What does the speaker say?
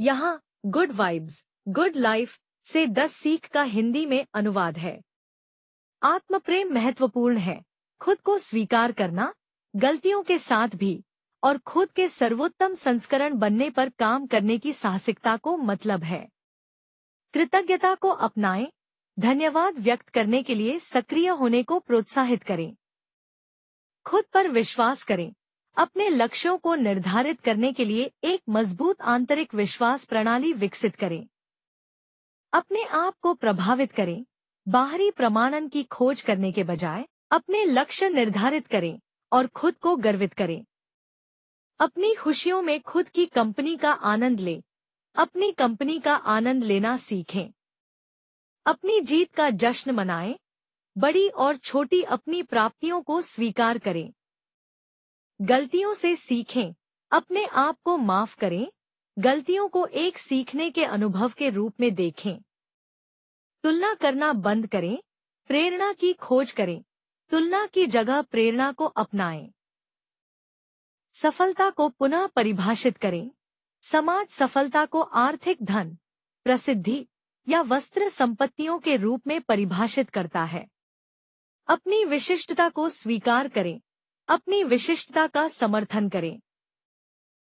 यहाँ good vibes good life से दस सीख का हिंदी में अनुवाद है आत्म प्रेम महत्वपूर्ण है खुद को स्वीकार करना गलतियों के साथ भी और खुद के सर्वोत्तम संस्करण बनने पर काम करने की साहसिकता को मतलब है कृतज्ञता को अपनाएं धन्यवाद व्यक्त करने के लिए सक्रिय होने को प्रोत्साहित करें खुद पर विश्वास करें अपने लक्ष्यों को निर्धारित करने के लिए एक मजबूत आंतरिक विश्वास प्रणाली विकसित करें अपने आप को प्रभावित करें बाहरी प्रमाणन की खोज करने के बजाय अपने लक्ष्य निर्धारित करें और खुद को गर्वित करें अपनी खुशियों में खुद की कंपनी का आनंद लें अपनी कंपनी का आनंद लेना सीखें अपनी जीत का जश्न मनाएं बड़ी और छोटी अपनी प्राप्तियों को स्वीकार करें गलतियों से सीखें अपने आप को माफ करें गलतियों को एक सीखने के अनुभव के रूप में देखें तुलना करना बंद करें प्रेरणा की खोज करें तुलना की जगह प्रेरणा को अपनाएं सफलता को पुनः परिभाषित करें समाज सफलता को आर्थिक धन प्रसिद्धि या वस्त्र संपत्तियों के रूप में परिभाषित करता है अपनी विशिष्टता को स्वीकार करें अपनी विशिष्टता का समर्थन करें